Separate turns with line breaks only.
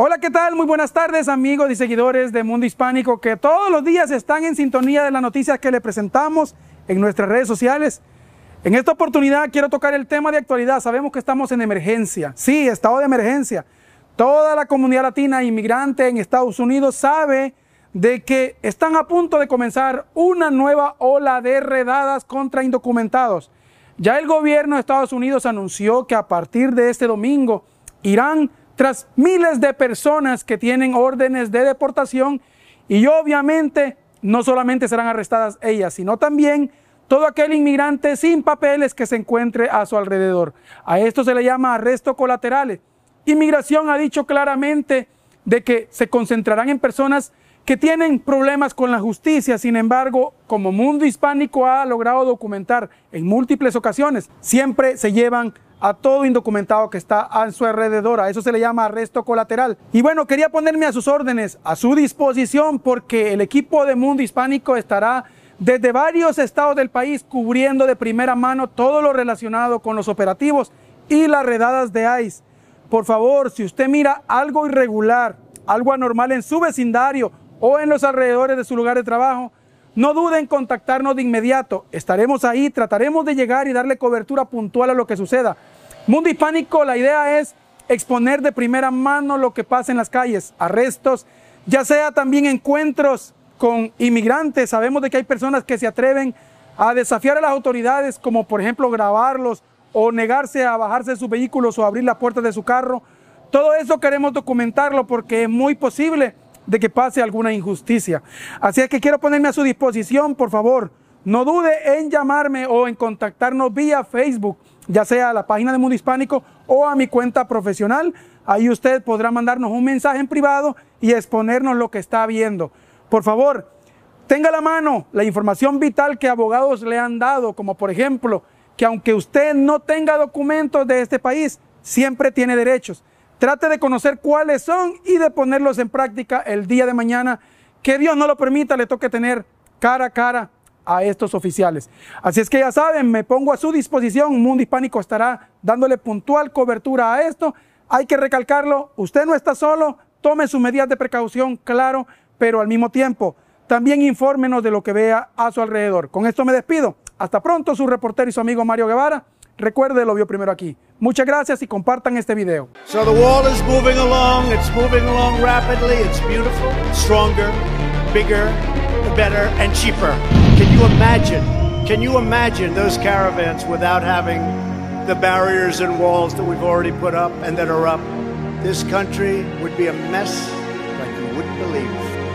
Hola, ¿qué tal? Muy buenas tardes, amigos y seguidores de Mundo Hispánico que todos los días están en sintonía de las noticias que le presentamos en nuestras redes sociales. En esta oportunidad quiero tocar el tema de actualidad. Sabemos que estamos en emergencia. Sí, estado de emergencia. Toda la comunidad latina inmigrante en Estados Unidos sabe de que están a punto de comenzar una nueva ola de redadas contra indocumentados. Ya el gobierno de Estados Unidos anunció que a partir de este domingo irán tras miles de personas que tienen órdenes de deportación y obviamente no solamente serán arrestadas ellas, sino también todo aquel inmigrante sin papeles que se encuentre a su alrededor. A esto se le llama arresto colaterales. Inmigración ha dicho claramente de que se concentrarán en personas que tienen problemas con la justicia. Sin embargo, como Mundo Hispánico ha logrado documentar en múltiples ocasiones, siempre se llevan a todo indocumentado que está a su alrededor. A eso se le llama arresto colateral. Y bueno, quería ponerme a sus órdenes, a su disposición, porque el equipo de Mundo Hispánico estará desde varios estados del país cubriendo de primera mano todo lo relacionado con los operativos y las redadas de ICE. Por favor, si usted mira algo irregular, algo anormal en su vecindario o en los alrededores de su lugar de trabajo, no duden en contactarnos de inmediato. Estaremos ahí, trataremos de llegar y darle cobertura puntual a lo que suceda. Mundo Hispánico, la idea es exponer de primera mano lo que pasa en las calles, arrestos, ya sea también encuentros con inmigrantes. Sabemos de que hay personas que se atreven a desafiar a las autoridades, como por ejemplo grabarlos o negarse a bajarse de sus vehículos o abrir las puertas de su carro. Todo eso queremos documentarlo porque es muy posible de que pase alguna injusticia. Así es que quiero ponerme a su disposición, por favor. No dude en llamarme o en contactarnos vía Facebook, ya sea a la página de Mundo Hispánico o a mi cuenta profesional. Ahí usted podrá mandarnos un mensaje en privado y exponernos lo que está viendo. Por favor, tenga la mano la información vital que abogados le han dado, como por ejemplo que aunque usted no tenga documentos de este país, siempre tiene derechos Trate de conocer cuáles son y de ponerlos en práctica el día de mañana. Que Dios no lo permita, le toque tener cara a cara a estos oficiales. Así es que ya saben, me pongo a su disposición. Mundo Hispánico estará dándole puntual cobertura a esto. Hay que recalcarlo, usted no está solo, tome sus medidas de precaución, claro, pero al mismo tiempo también infórmenos de lo que vea a su alrededor. Con esto me despido. Hasta pronto, su reportero y su amigo Mario Guevara. Recuerde, lo vio primero aquí. Muchas gracias y compartan este video. So the wall is moving along, it's moving along rapidly, it's beautiful, stronger, bigger, better and cheaper. Can you imagine? Can you imagine those caravans without having the barriers and walls that we've already put up and that are up? This country would be a mess like you wouldn't believe.